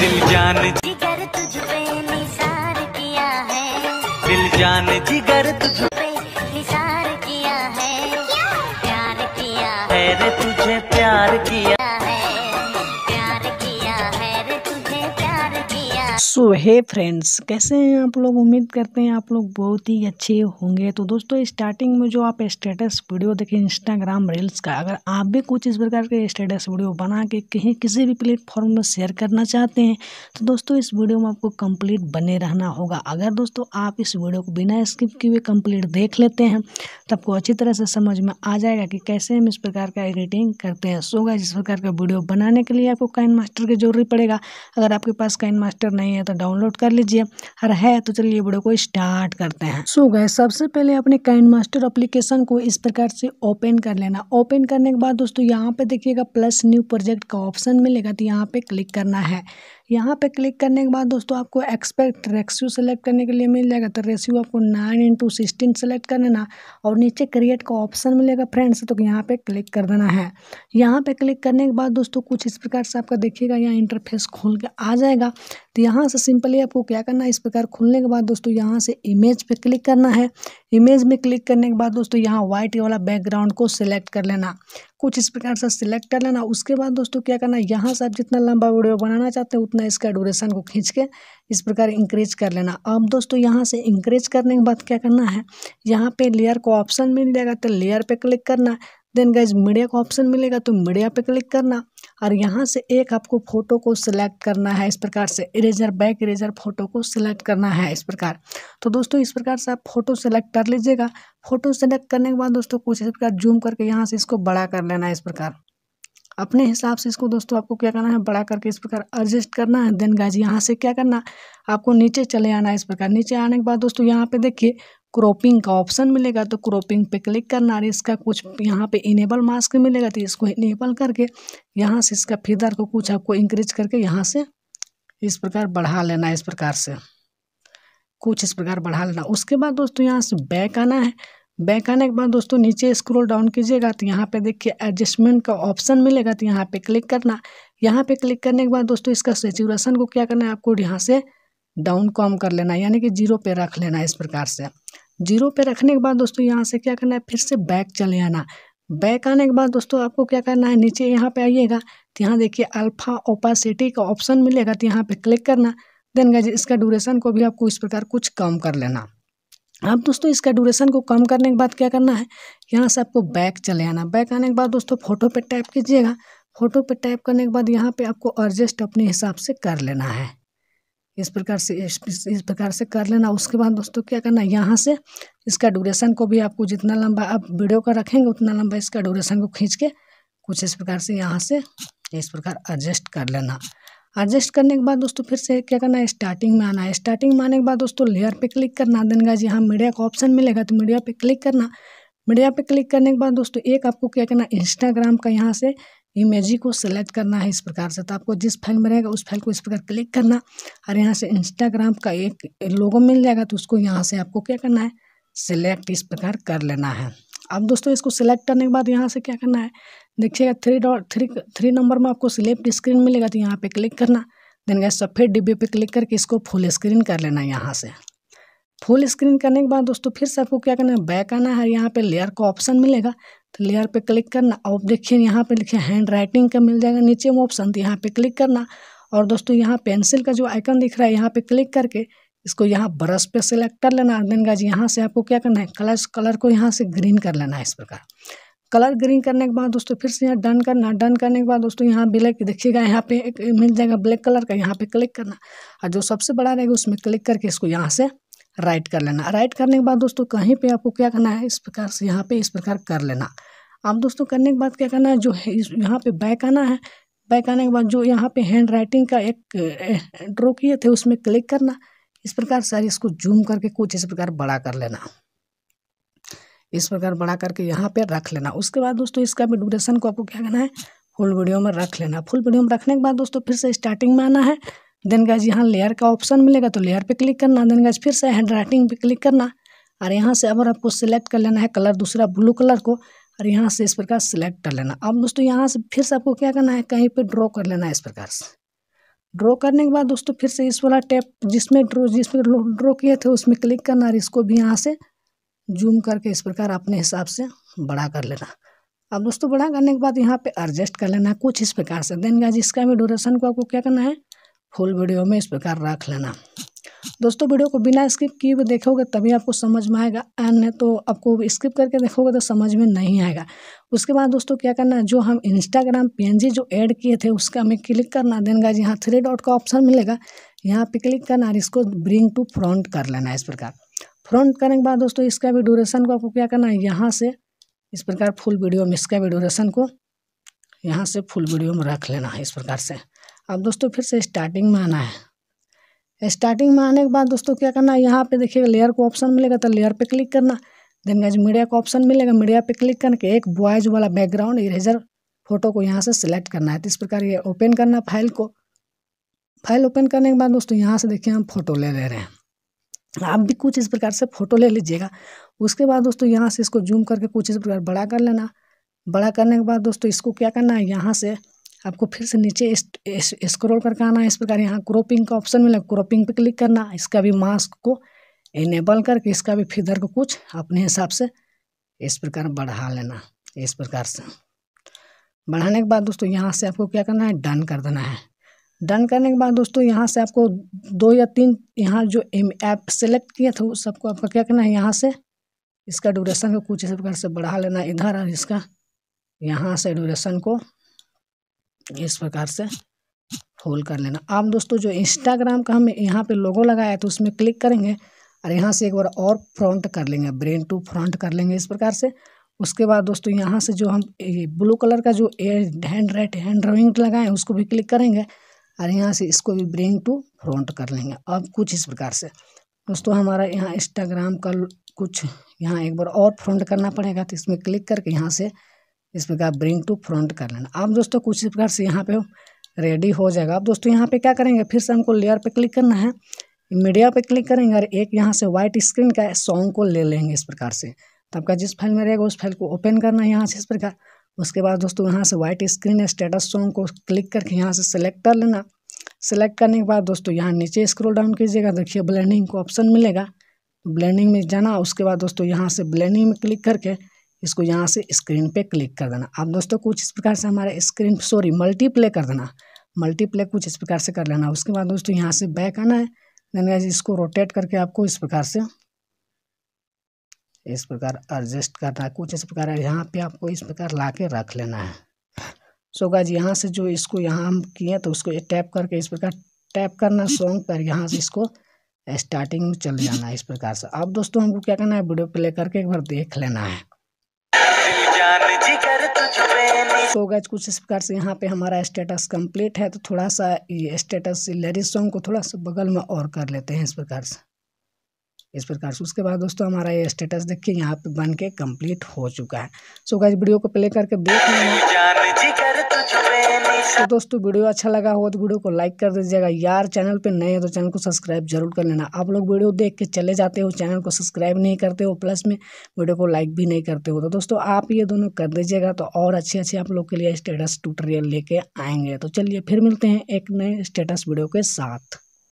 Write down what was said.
दिल जान जिगर तुझ पे निसार किया है दिल जान जिगर तुझ पे निसार किया है प्यार किया है तुझे प्यार किया सो हे फ्रेंड्स कैसे हैं आप लोग उम्मीद करते हैं आप लोग बहुत ही अच्छे होंगे तो दोस्तों स्टार्टिंग में जो आप स्टेटस वीडियो देखें इंस्टाग्राम रील्स का अगर आप भी कुछ इस प्रकार के स्टेटस वीडियो बना के कहीं किसी भी प्लेटफॉर्म में शेयर करना चाहते हैं तो दोस्तों इस वीडियो में आपको कंप्लीट बने रहना होगा अगर दोस्तों आप इस वीडियो को बिना स्किप किए कम्प्लीट कंप्लीट देख लेते हैं तो आपको अच्छी तरह से समझ में आ जाएगा कि कैसे हम इस प्रकार का एडिटिंग करते हैं सो इस प्रकार का वीडियो बनाने के लिए आपको काइन मास्टर की जरूरी पड़ेगा अगर आपके पास काइन मास्टर नहीं नहीं है तो डाउनलोड कर लीजिए और है तो चलिए वीडियो को स्टार्ट करते हैं सो so गए सबसे पहले अपने काइन मास्टर अप्लीकेशन को इस प्रकार से ओपन कर लेना ओपन करने के बाद दोस्तों यहाँ पे देखिएगा प्लस न्यू प्रोजेक्ट का ऑप्शन मिलेगा तो यहाँ पे क्लिक करना है यहाँ पे क्लिक करने के बाद दोस्तों आपको एक्सपेक्ट रेक्सियो सेलेक्ट करने के लिए मिल जाएगा तो रेस्यू आपको नाइन इंटू सिक्सटीन सेलेक्ट कर देना और नीचे क्रिएट का ऑप्शन मिलेगा फ्रेंड्स तो यहाँ पे क्लिक कर देना है यहाँ पे क्लिक करने के बाद दोस्तों कुछ इस प्रकार से आपका देखिएगा यहाँ इंटरफेस खोल के आ जाएगा तो यहाँ से सिंपली आपको क्या करना है इस प्रकार खुलने के बाद दोस्तों यहाँ से इमेज पे क्लिक करना है इमेज में क्लिक करने के बाद दोस्तों यहाँ व्हाइट वाला बैकग्राउंड को सिलेक्ट कर लेना कुछ इस प्रकार से सिलेक्ट कर लेना उसके बाद दोस्तों क्या करना यहाँ से आप जितना लंबा वीडियो बनाना चाहते हैं उतना इसका ड्यूरेशन को खींच के इस प्रकार इंक्रीज कर लेना अब दोस्तों यहाँ से इंक्रीज करने के बाद क्या करना है यहाँ पे लेयर को ऑप्शन मिल जाएगा तो लेयर पे क्लिक करना देन गाइज मीडिया का ऑप्शन मिलेगा तो मीडिया पे क्लिक करना और यहाँ से एक आपको फ़ोटो को सिलेक्ट करना है इस प्रकार से इरेजर बैक इरेजर फ़ोटो को सिलेक्ट करना है इस प्रकार तो दोस्तों इस प्रकार से आप फ़ोटो सेलेक्ट कर लीजिएगा फ़ोटो सेलेक्ट करने के बाद दोस्तों कुछ इस प्रकार जूम करके यहाँ से इसको बड़ा कर लेना है इस प्रकार अपने हिसाब से इसको दोस्तों आपको क्या करना है बड़ा करके इस प्रकार एडजस्ट करना है देन गाइज यहाँ से क्या करना आपको नीचे चले आना है इस प्रकार नीचे आने के बाद दोस्तों यहाँ पे देखिए क्रॉपिंग का ऑप्शन मिलेगा तो क्रॉपिंग पे क्लिक करना है इसका कुछ यहाँ पे इनेबल मास्क मिलेगा तो इसको इनेबल करके यहाँ से इसका फिदर को कुछ आपको इंक्रीज करके यहाँ से इस प्रकार बढ़ा लेना है इस प्रकार से कुछ इस प्रकार बढ़ा लेना उसके बाद दोस्तों यहाँ से बैक आना है बैक आने के बाद दोस्तों नीचे स्क्रॉल डाउन कीजिएगा तो यहाँ पे देखिए एडजस्टमेंट का ऑप्शन मिलेगा तो यहाँ पे क्लिक करना यहाँ पे क्लिक करने के बाद दोस्तों इसका सेचुरेशन को क्या करना है आपको यहाँ से डाउन कॉम कर लेना यानी कि जीरो पे रख लेना इस प्रकार से जीरो पे रखने के बाद दोस्तों यहाँ से क्या करना है फिर से बैक चले आना बैक आने के बाद दोस्तों आपको क्या करना है नीचे यहाँ पे आइएगा तो यहाँ देखिए अल्फ़ा ओपासिटी का ऑप्शन मिलेगा तो यहाँ पे क्लिक करना देन गाइज इसका ड्यूरेशन को भी आपको इस प्रकार कुछ कम कर लेना अब दोस्तों इसका ड्यूरेशन को कम करने के बाद क्या करना है यहाँ से आपको बैक चले आना बैक आने के बाद दोस्तों फ़ोटो पर टैप कीजिएगा फ़ोटो पर टैप करने के बाद यहाँ पर आपको एडजस्ट अपने हिसाब से कर लेना है इस प्रकार से इस प्रकार से कर लेना उसके बाद दोस्तों क्या करना है यहाँ से इसका ड्यूरेशन को भी आपको जितना लंबा आप वीडियो का रखेंगे उतना लंबा इसका ड्यूरेशन को खींच के कुछ इस प्रकार से यहाँ से इस प्रकार एडजस्ट कर लेना एडजस्ट करने के बाद दोस्तों फिर से क्या करना है स्टार्टिंग में आना है स्टार्टिंग में आने के बाद दोस्तों लेयर पे क्लिक करना देन जी यहाँ मीडिया का ऑप्शन मिलेगा तो मीडिया पे क्लिक करना मीडिया पे क्लिक करने के बाद दोस्तों एक आपको क्या करना इंस्टाग्राम का यहाँ से इमेजी को सेलेक्ट करना है इस प्रकार से तो आपको जिस फाइल में रहेगा उस फाइल को इस प्रकार क्लिक करना और यहाँ से इंस्टाग्राम का एक लोगो मिल जाएगा तो उसको यहाँ से आपको क्या करना है सेलेक्ट इस प्रकार कर लेना है अब दोस्तों इसको सिलेक्ट करने के बाद यहाँ से क्या करना है देखिएगा three dot three three number में आपको सिलेक्ट स्क्रीन मिलेगा तो यहाँ पे क्लिक करना देन गए सफ़ेद डिब्बे पे क्लिक करके इसको फुल स्क्रीन कर लेना है यहाँ से फुल स्क्रीन करने के बाद दोस्तों फिर से आपको क्या करना है बैक आना है यहाँ पे लेयर का ऑप्शन मिलेगा तो लेयर पे क्लिक करना और देखिए यहाँ पे लिखे हैंड राइटिंग का मिल जाएगा नीचे में ऑप्शन तो यहाँ पे क्लिक करना और दोस्तों यहाँ पेंसिल का जो आइकन दिख रहा है यहाँ पे क्लिक करके इसको यहाँ ब्रश पे सिलेक्ट कर लेना देन गाज यहाँ से आपको क्या करना है कलर कलर को यहाँ से ग्रीन कर लेना है इस प्रकार कलर ग्रीन करने के बाद दोस्तों फिर से यहाँ डन करना डन करने के बाद दोस्तों यहाँ ब्लैक देखिएगा यहाँ पे एक मिल जाएगा ब्लैक कलर का यहाँ पे क्लिक करना और जो सबसे बड़ा रहेगा उसमें क्लिक करके इसको यहाँ से राइट कर लेना राइट करने के बाद दोस्तों कहीं पे आपको क्या करना है इस प्रकार से यहाँ पे इस प्रकार कर लेना अब दोस्तों करने के बाद क्या करना है जो है यहाँ पे बैक आना है बैक आने के बाद जो यहाँ पे हैंड राइटिंग का एक ड्रॉ किए थे उसमें क्लिक करना इस प्रकार सारी इसको जूम करके कुछ इस प्रकार बड़ा कर लेना इस प्रकार बड़ा करके यहाँ पे रख लेना उसके बाद दोस्तों इसका भी ड्यूरेशन को आपको क्या करना है फुल वीडियो में रख लेना फुल वीडियो में रखने के बाद दोस्तों फिर से स्टार्टिंग में आना है देन गाइज यहाँ लेयर का ऑप्शन मिलेगा तो लेयर पे क्लिक करना देन गाइज फिर से हैंड राइटिंग पे क्लिक करना और यहाँ से अगर आपको सिलेक्ट कर लेना है कलर दूसरा ब्लू कलर को और यहाँ से इस प्रकार सिलेक्ट कर लेना अब दोस्तों यहाँ से फिर से आपको क्या करना है कहीं पर ड्रॉ कर लेना है इस प्रकार से ड्रॉ करने के बाद दोस्तों फिर से इस वाला टैप जिसमें ड्रो जिसमें ड्रॉ किए थे उसमें क्लिक करना और इसको भी यहाँ से जूम करके इस प्रकार अपने हिसाब से बड़ा कर लेना अब दोस्तों बड़ा करने के बाद यहाँ पे एडजस्ट कर लेना कुछ इस प्रकार से देन गाइज इसका भी ड्यूरेशन को आपको क्या करना है फुल वीडियो में इस प्रकार रख लेना दोस्तों वीडियो को बिना स्किप किए हुए देखोगे तभी आपको समझ में आएगा है तो आपको स्किप करके देखोगे तो समझ में नहीं आएगा उसके बाद दोस्तों क्या करना है जो हम इंस्टाग्राम पी जो ऐड किए थे उसका हमें क्लिक करना देन गाइज यहाँ थ्री डॉट का ऑप्शन मिलेगा यहाँ पे क्लिक करना और इसको ब्रिंग टू फ्रंट कर लेना इस प्रकार फ्रंट करने के बाद दोस्तों इसका भी ड्यूरेशन को आपको क्या करना है यहाँ से इस प्रकार फुल वीडियो में इसका भी ड्यूरेशन को यहाँ से फुल वीडियो में रख लेना है इस प्रकार से अब दोस्तों फिर से स्टार्टिंग में आना है स्टार्टिंग में आने के बाद दोस्तों क्या करना है यहाँ पे देखिएगा लेयर को ऑप्शन मिलेगा तो लेयर पे क्लिक करना देन गज मीडिया को ऑप्शन मिलेगा मीडिया पे क्लिक करके एक बॉयज वाला बैकग्राउंड इरेजर फोटो को यहाँ से सिलेक्ट करना है तो इस प्रकार ये ओपन करना फाइल को फाइल ओपन करने के बाद दोस्तों यहाँ से देखिए हम फोटो ले ले रहे हैं आप भी कुछ इस प्रकार से फ़ोटो ले लीजिएगा उसके बाद दोस्तों यहाँ से इसको जूम करके कुछ इस प्रकार बड़ा कर लेना बड़ा करने के बाद दोस्तों इसको क्या करना है यहाँ से आपको फिर से नीचे स्क्रॉल करके आना इस प्रकार यहाँ क्रोपिंग का ऑप्शन मिला क्रोपिंग पे क्लिक करना इसका भी मास्क को इनेबल करके इसका भी फिदर को कुछ अपने हिसाब से इस प्रकार बढ़ा लेना इस प्रकार से बढ़ाने के बाद दोस्तों यहाँ से आपको क्या करना है डन कर देना है डन करने के बाद दोस्तों यहाँ से आपको दो या तीन यहाँ जो ऐप सेलेक्ट किया था उस सबको आपको क्या करना है यहाँ से इसका ड्यूरेशन को कुछ इस प्रकार से बढ़ा लेना इधर और इसका यहाँ से ड्यूरेशन को इस प्रकार से होल कर लेना अब दोस्तों जो इंस्टाग्राम का हम यहाँ पे लोगो लगाया तो उसमें क्लिक करेंगे और यहाँ से एक बार और फ्रंट कर लेंगे ब्रेन टू फ्रंट कर लेंगे इस प्रकार से उसके बाद दोस्तों यहाँ से जो हम ब्लू कलर का जो हैंड राइट हैंड ड्राइंग लगाएं उसको भी क्लिक करेंगे और यहाँ से इसको भी ब्रेन टू फ्रंट कर लेंगे अब कुछ इस प्रकार से दोस्तों हमारा यहाँ इंस्टाग्राम का कुछ यहाँ एक बार और फ्रंट करना पड़ेगा तो इसमें क्लिक करके यहाँ से इस प्रकार ब्रिंग टू फ्रंट कर लेना आप दोस्तों कुछ इस प्रकार से यहाँ पे रेडी हो जाएगा अब दोस्तों यहाँ पे क्या करेंगे फिर से हमको लेयर पे क्लिक करना है मीडिया पे क्लिक करेंगे और एक यहाँ से वाइट स्क्रीन का सॉन्ग को ले लेंगे इस प्रकार से तो आपका जिस फाइल में रहेगा उस फाइल को ओपन करना है यहाँ से इस प्रकार उसके बाद दोस्तों यहाँ से वाइट स्क्रीन स्टेटस सॉन्ग को क्लिक करके यहाँ से सेलेक्ट कर लेना सेलेक्ट करने के बाद दोस्तों यहाँ नीचे स्क्रोल डाउन कीजिएगा देखिए ब्लैंडिंग को ऑप्शन मिलेगा ब्लैंडिंग में जाना उसके बाद दोस्तों यहाँ से ब्लैंडिंग में क्लिक करके इसको यहाँ से स्क्रीन पे क्लिक कर देना अब दोस्तों कुछ इस प्रकार से हमारा स्क्रीन सॉरी मल्टीप्ले कर देना मल्टीप्ले कुछ इस प्रकार से कर लेना उसके बाद दोस्तों यहाँ से बैक आना है देन इसको रोटेट करके आपको इस प्रकार से इस प्रकार एडजस्ट करना है कुछ इस प्रकार यहाँ पे आपको इस प्रकार ला के रख लेना है सो so गाज यहाँ से जो इसको यहाँ हम किए तो उसको टैप करके इस प्रकार टैप करना सॉन्ग पर यहाँ से इसको स्टार्टिंग में चल जाना है इस प्रकार से अब दोस्तों हमको क्या करना है वीडियो प्ले करके एक बार देख लेना है तो गैज तो कुछ इस प्रकार से यहाँ पे हमारा स्टेटस कंप्लीट है तो थोड़ा सा ये स्टेटस लेडीज सॉन्ग को थोड़ा सा बगल में और कर लेते हैं इस प्रकार से इस प्रकार से उसके बाद दोस्तों हमारा ये स्टेटस देखिए यहाँ पे बन के कम्प्लीट हो चुका है सो गाइज वीडियो को प्ले करके देख लेना तो दोस्तों वीडियो अच्छा लगा हो तो वीडियो को लाइक कर दीजिएगा यार चैनल पे नए हो तो चैनल को सब्सक्राइब जरूर कर लेना आप लोग वीडियो देख के चले जाते हो चैनल को सब्सक्राइब नहीं करते हो प्लस में वीडियो को लाइक भी नहीं करते हो तो दोस्तों आप ये दोनों कर दीजिएगा तो और अच्छे अच्छे आप लोग के लिए स्टेटस ट्यूटोरियल लेके आएंगे तो चलिए फिर मिलते हैं एक नए स्टेटस वीडियो के साथ